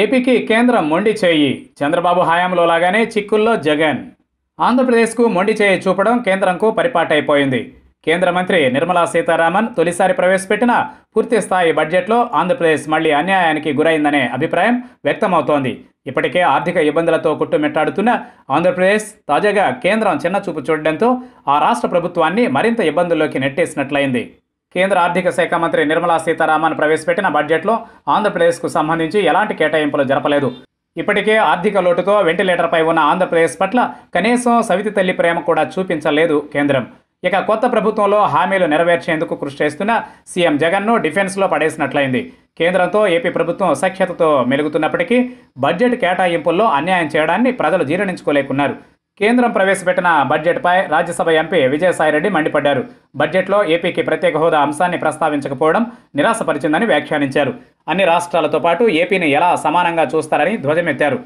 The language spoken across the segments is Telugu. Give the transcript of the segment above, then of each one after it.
ఏపీకి కేంద్రం మొండి చేయి చంద్రబాబు హయాంలో లాగానే చిక్కుల్లో జగన్ ఆంధ్రప్రదేశ్కు మొండి చేయి చూపడం కేంద్రంకు పరిపాటైపోయింది కేంద్ర మంత్రి నిర్మలా సీతారామన్ తొలిసారి ప్రవేశపెట్టిన పూర్తి స్థాయి బడ్జెట్లో ఆంధ్రప్రదేశ్ మళ్లీ అన్యాయానికి గురైందనే అభిప్రాయం వ్యక్తమవుతోంది ఇప్పటికే ఆర్థిక ఇబ్బందులతో కుట్టుమిట్టాడుతున్న ఆంధ్రప్రదేశ్ తాజాగా కేంద్రం చిన్నచూపు చూడడంతో ఆ రాష్ట్ర ప్రభుత్వాన్ని మరింత ఇబ్బందుల్లోకి నెట్టేసినట్లయింది కేంద్ర ఆర్థిక శాఖ మంత్రి నిర్మలా సీతారామన్ ప్రవేశపెట్టిన బడ్జెట్లో ఆంధ్రప్రదేశ్కు సంబంధించి ఎలాంటి కేటాయింపులు జరపలేదు ఇప్పటికే ఆర్థిక లోటుతో వెంటిలేటర్పై ఉన్న ఆంధ్రప్రదేశ్ పట్ల కనీసం సవితి తల్లి ప్రేమ కూడా చూపించలేదు కేంద్రం ఇక కొత్త ప్రభుత్వంలో హామీలు నెరవేర్చేందుకు కృషి చేస్తున్న సీఎం జగన్ను డిఫెన్స్లో పడేసినట్లయింది కేంద్రంతో ఏపీ ప్రభుత్వం సఖ్యతతో మెలుగుతున్నప్పటికీ బడ్జెట్ కేటాయింపుల్లో అన్యాయం చేయడాన్ని ప్రజలు జీర్ణించుకోలేకున్నారు కేంద్రం ప్రవేశపెట్టిన బడ్జెట్పై రాజ్యసభ ఎంపీ విజయసాయిరెడ్డి మండిపడ్డారు బడ్జెట్లో ఏపీకి ప్రత్యేక హోదా అంశాన్ని ప్రస్తావించకపోవడం నిరాశపరిచిందని వ్యాఖ్యానించారు అన్ని రాష్ట్రాలతో పాటు ఏపీని ఎలా సమానంగా చూస్తారని ధ్వజమెత్తారు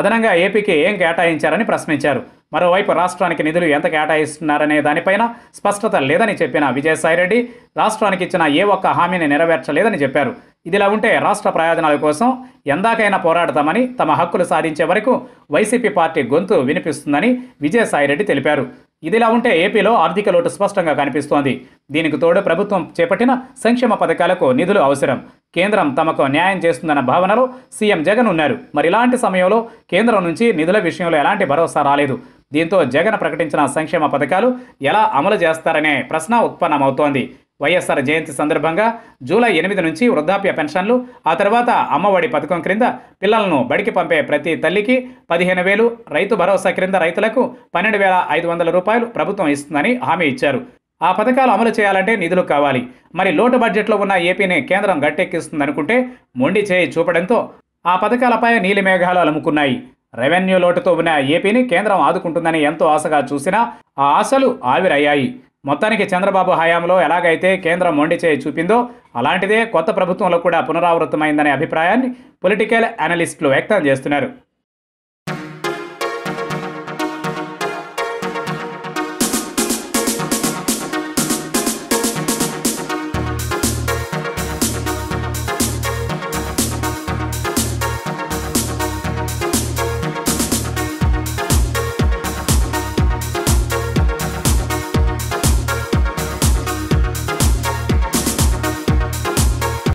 అదనంగా ఏపీకి ఏం కేటాయించారని ప్రశ్నించారు మరోవైపు రాష్ట్రానికి నిధులు ఎంత కేటాయిస్తున్నారనే దానిపైన స్పష్టత లేదని చెప్పిన విజయసాయిరెడ్డి రాష్ట్రానికి ఇచ్చిన ఏ ఒక్క హామీని నెరవేర్చలేదని చెప్పారు ఇదిలా ఉంటే రాష్ట్ర ప్రయోజనాల కోసం ఎందాకైనా పోరాడతామని తమ హక్కులు సాధించే వరకు వైసీపీ పార్టీ గొంతు వినిపిస్తుందని విజయసాయిరెడ్డి తెలిపారు ఇదిలా ఉంటే ఏపీలో ఆర్థిక లోటు స్పష్టంగా కనిపిస్తోంది దీనికి తోడు ప్రభుత్వం చేపట్టిన సంక్షేమ పథకాలకు నిధులు అవసరం కేంద్రం తమకు న్యాయం చేస్తుందన్న భావనలో సీఎం జగన్ ఉన్నారు మరి ఇలాంటి సమయంలో కేంద్రం నుంచి నిధుల విషయంలో ఎలాంటి భరోసా రాలేదు దీంతో జగన్ ప్రకటించిన సంక్షేమ పథకాలు ఎలా అమలు చేస్తారనే ప్రశ్న ఉత్పన్నమవుతోంది వైఎస్ఆర్ జయంతి సందర్భంగా జూలై ఎనిమిది నుంచి వృద్ధాప్య పెన్షన్లు ఆ తర్వాత అమ్మఒడి పథకం క్రింద పిల్లలను బడికి పంపే ప్రతి తల్లికి పదిహేను వేలు రైతు భరోసా క్రింద రైతులకు పన్నెండు వేల ఐదు వందల రూపాయలు ప్రభుత్వం ఇస్తుందని హామీ ఇచ్చారు ఆ పథకాలు అమలు చేయాలంటే నిధులు కావాలి మరి లోటు బడ్జెట్లో ఉన్న ఏపీని కేంద్రం గట్టెక్కిస్తుందనుకుంటే మొండి చేయి చూపడంతో ఆ పథకాలపై నీలిమేఘాలు అలుముకున్నాయి రెవెన్యూ లోటుతో ఉన్న ఏపీని కేంద్రం ఆదుకుంటుందని ఎంతో ఆశగా చూసినా ఆ ఆశలు ఆవిరయ్యాయి మొత్తానికి చంద్రబాబు హయాంలో ఎలాగైతే కేంద్రం మొండి చేయి చూపిందో అలాంటిదే కొత్త ప్రభుత్వంలో కూడా పునరావృతమైందనే అభిప్రాయాన్ని పొలిటికల్ అనలిస్టులు వ్యక్తం చేస్తున్నారు